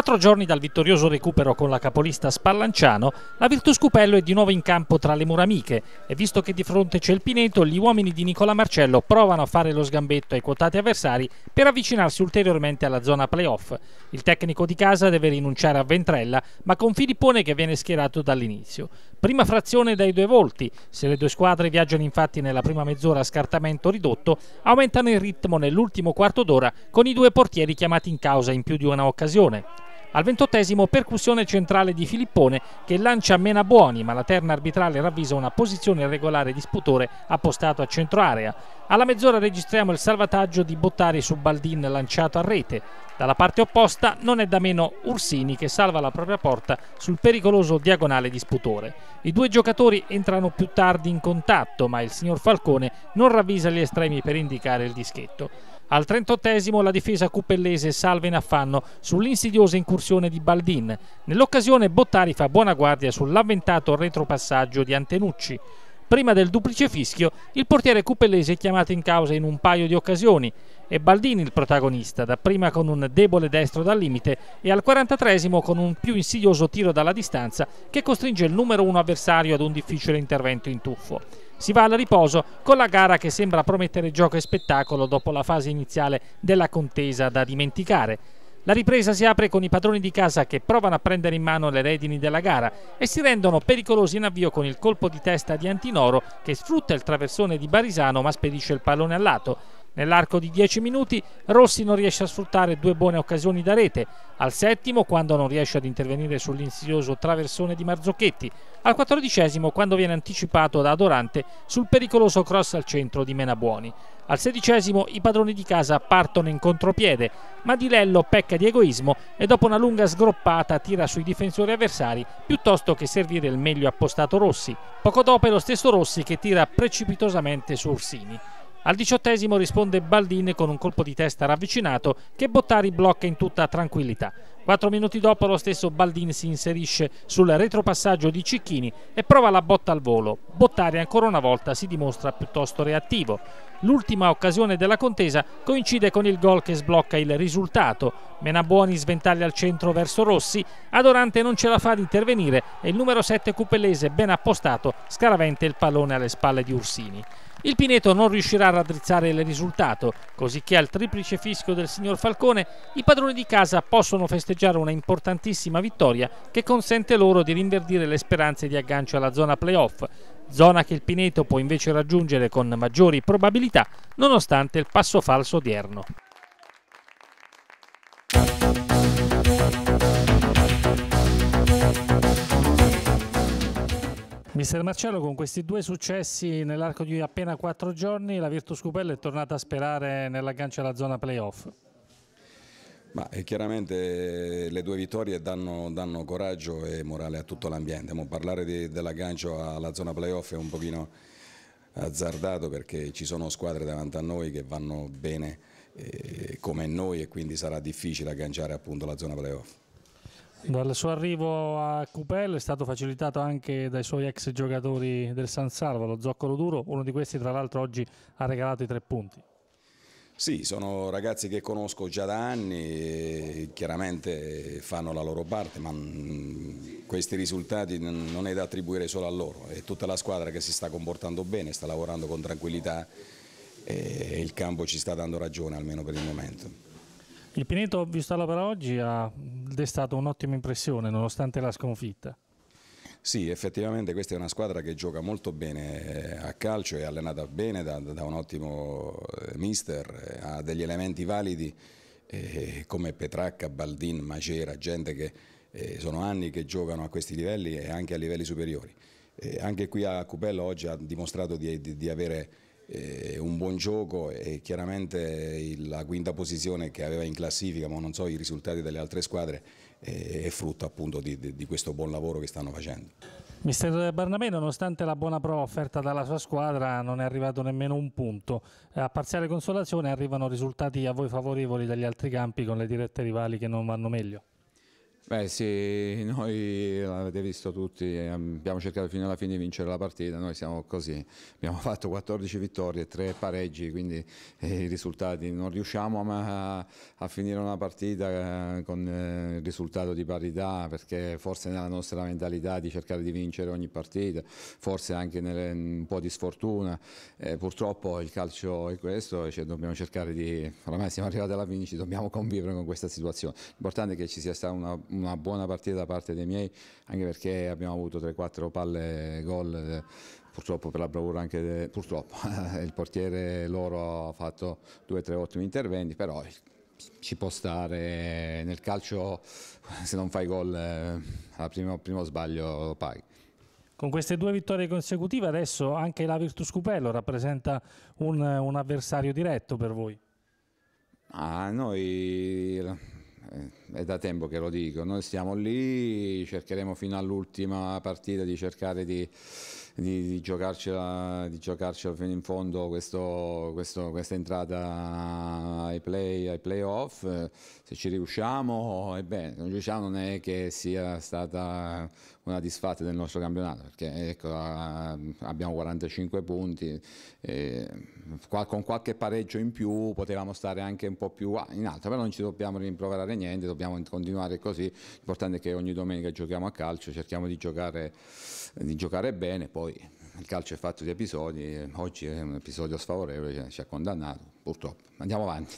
quattro giorni dal vittorioso recupero con la capolista Spallanciano, la Virtus Cupello è di nuovo in campo tra le mura amiche e visto che di fronte c'è il Pineto, gli uomini di Nicola Marcello provano a fare lo sgambetto ai quotati avversari per avvicinarsi ulteriormente alla zona playoff. Il tecnico di casa deve rinunciare a Ventrella, ma con Filippone che viene schierato dall'inizio. Prima frazione dai due volti, se le due squadre viaggiano infatti nella prima mezz'ora a scartamento ridotto, aumentano il ritmo nell'ultimo quarto d'ora con i due portieri chiamati in causa in più di una occasione. Al ventottesimo percussione centrale di Filippone che lancia mena buoni ma la terna arbitrale ravvisa una posizione regolare di Sputore appostato a centro area. Alla mezz'ora registriamo il salvataggio di Bottari su Baldin lanciato a rete. Dalla parte opposta non è da meno Ursini che salva la propria porta sul pericoloso diagonale di Sputore. I due giocatori entrano più tardi in contatto, ma il signor Falcone non ravvisa gli estremi per indicare il dischetto. Al 38 la difesa cupellese salva in affanno sull'insidiosa incursione di Baldin. Nell'occasione Bottari fa buona guardia sull'avventato retropassaggio di Antenucci. Prima del duplice fischio, il portiere cupellese è chiamato in causa in un paio di occasioni e Baldini il protagonista, dapprima con un debole destro dal limite e al 43esimo con un più insidioso tiro dalla distanza che costringe il numero uno avversario ad un difficile intervento in tuffo. Si va al riposo con la gara che sembra promettere gioco e spettacolo dopo la fase iniziale della contesa da dimenticare. La ripresa si apre con i padroni di casa che provano a prendere in mano le redini della gara e si rendono pericolosi in avvio con il colpo di testa di Antinoro che sfrutta il traversone di Barisano ma spedisce il pallone al lato. Nell'arco di 10 minuti Rossi non riesce a sfruttare due buone occasioni da rete, al settimo quando non riesce ad intervenire sull'insidioso traversone di Marzocchetti, al quattordicesimo quando viene anticipato da Adorante sul pericoloso cross al centro di Menabuoni. Al sedicesimo i padroni di casa partono in contropiede, ma Di Lello pecca di egoismo e dopo una lunga sgroppata tira sui difensori avversari piuttosto che servire il meglio appostato Rossi. Poco dopo è lo stesso Rossi che tira precipitosamente su Ursini. Al diciottesimo risponde Baldin con un colpo di testa ravvicinato che Bottari blocca in tutta tranquillità. Quattro minuti dopo lo stesso Baldin si inserisce sul retropassaggio di Cicchini e prova la botta al volo. Bottari ancora una volta si dimostra piuttosto reattivo. L'ultima occasione della contesa coincide con il gol che sblocca il risultato. Menabuoni sventaglia al centro verso Rossi, Adorante non ce la fa ad intervenire e il numero 7 cupellese ben appostato scaraventa il pallone alle spalle di Ursini. Il Pineto non riuscirà a raddrizzare il risultato, cosicché al triplice fischio del signor Falcone i padroni di casa possono festeggiare una importantissima vittoria che consente loro di rinverdire le speranze di aggancio alla zona playoff, zona che il Pineto può invece raggiungere con maggiori probabilità nonostante il passo falso odierno. Mister Marcello, con questi due successi nell'arco di appena quattro giorni, la Virtus Cupella è tornata a sperare nell'aggancio alla zona playoff. Ma eh, chiaramente eh, le due vittorie danno, danno, coraggio e morale a tutto l'ambiente. Parlare dell'aggancio alla zona playoff è un pochino azzardato perché ci sono squadre davanti a noi che vanno bene eh, come noi e quindi sarà difficile agganciare appunto la zona playoff. Dal suo arrivo a Cupel è stato facilitato anche dai suoi ex giocatori del San Salvo, lo Zoccolo Duro, uno di questi tra l'altro oggi ha regalato i tre punti. Sì, sono ragazzi che conosco già da anni, chiaramente fanno la loro parte, ma mm, questi risultati non è da attribuire solo a loro, è tutta la squadra che si sta comportando bene, sta lavorando con tranquillità e il campo ci sta dando ragione almeno per il momento. Il Pineto visto all'opera oggi ha destato un'ottima impressione nonostante la sconfitta. Sì, effettivamente questa è una squadra che gioca molto bene eh, a calcio, è allenata bene da, da un ottimo eh, mister, eh, ha degli elementi validi eh, come Petracca, Baldin, Macera, gente che eh, sono anni che giocano a questi livelli e anche a livelli superiori. Eh, anche qui a Cupello oggi ha dimostrato di, di, di avere eh, un buon gioco e chiaramente la quinta posizione che aveva in classifica, ma non so i risultati delle altre squadre, eh, è frutto appunto di, di, di questo buon lavoro che stanno facendo. Mister Barnabè, nonostante la buona prova offerta dalla sua squadra, non è arrivato nemmeno un punto. A parziale consolazione arrivano risultati a voi favorevoli dagli altri campi con le dirette rivali che non vanno meglio. Beh sì, noi l'avete visto tutti, ehm, abbiamo cercato fino alla fine di vincere la partita, noi siamo così, abbiamo fatto 14 vittorie, 3 pareggi, quindi eh, i risultati non riusciamo a, a finire una partita eh, con eh, il risultato di parità perché forse nella nostra mentalità di cercare di vincere ogni partita, forse anche nelle, mm, un po' di sfortuna, eh, purtroppo il calcio è questo, cioè dobbiamo cercare di, oramai siamo arrivati alla vincita, dobbiamo convivere con questa situazione, l'importante è che ci sia stata una una buona partita da parte dei miei, anche perché abbiamo avuto 3-4 palle gol purtroppo per la bravura anche de... purtroppo il portiere loro ha fatto 2-3 ottimi interventi però ci può stare nel calcio se non fai gol eh, al primo, primo sbaglio paghi con queste due vittorie consecutive adesso anche la Virtus Cupello rappresenta un, un avversario diretto per voi? Ah, noi eh, è da tempo che lo dico, noi stiamo lì, cercheremo fino all'ultima partita di cercare di di, di, giocarcela, di giocarcela fino in fondo questo, questo, questa entrata ai, play, ai playoff, se ci riusciamo, ebbene, se non riusciamo non è che sia stata una disfatta del nostro campionato, perché ecco, abbiamo 45 punti, con qualche pareggio in più potevamo stare anche un po' più in alto, però non ci dobbiamo rimproverare niente, dobbiamo continuare così, l'importante è che ogni domenica giochiamo a calcio, cerchiamo di giocare, di giocare bene, poi poi il calcio è fatto di episodi, oggi è un episodio sfavorevole ci ha condannato, purtroppo. Andiamo avanti.